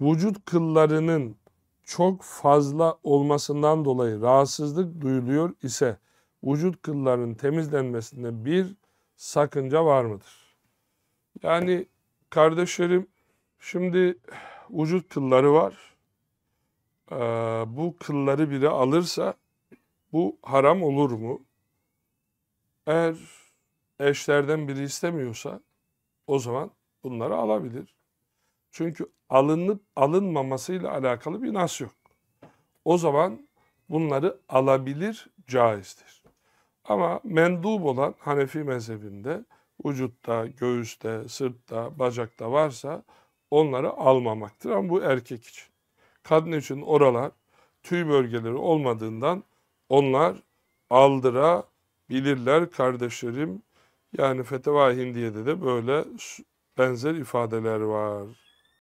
vücut kıllarının çok fazla olmasından dolayı rahatsızlık duyuluyor ise vücut kıllarının temizlenmesinde bir sakınca var mıdır? Yani kardeşlerim şimdi vücut kılları var. Ee, bu kılları biri alırsa bu haram olur mu? Eğer eşlerden biri istemiyorsa o zaman bunları alabilir. Çünkü alınıp alınmamasıyla alakalı bir nas yok. O zaman bunları alabilir, caizdir. Ama mendub olan Hanefi mezhebinde vücutta, göğüste, sırtta, bacakta varsa onları almamaktır. Ama bu erkek için. Kadın için oralar tüy bölgeleri olmadığından onlar aldırabilirler kardeşlerim. Yani Feteva Hindiye'de de böyle benzer ifadeler var.